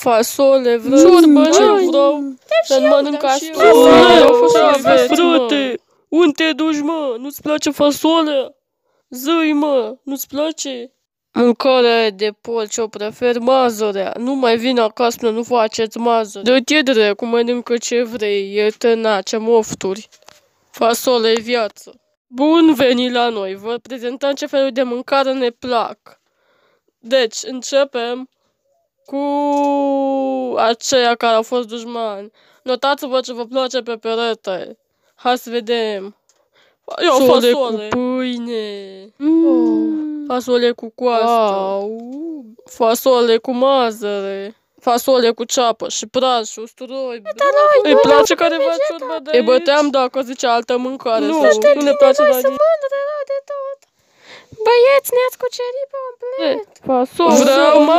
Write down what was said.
fasole, vreau ciurmă, deci da, ce vreau, să mănânc asta. Frate, unde te duci, mă? Nu-ți place fasole? Zăi, mă, nu-ți place? Mâncarea de porc, eu prefer mazărea. Nu mai vin acasă, nu faceți mazăre. De te dracu, mănâncă ce vrei, e ce mofturi. Fasole viață. Bun veni la noi, vă prezentăm ce felul de mâncare ne plac. Deci, începem cu aceia care au fost dușmani. Notați-vă ce vă place pe perete. Hai să vedem. Eu fasole, fasole. cu pâine. Mm. Fasole cu coastă. Wow. Fasole cu mazăre. Fasole cu ceapă și praj și usturoi. Da, da, Îi place care vă ciurba de aici. Îi băteam dacă zice altă mâncare. Nu, nu ne place la nici. Băieți, ne-ați cucerit pe un plet. Fasole. Vreau,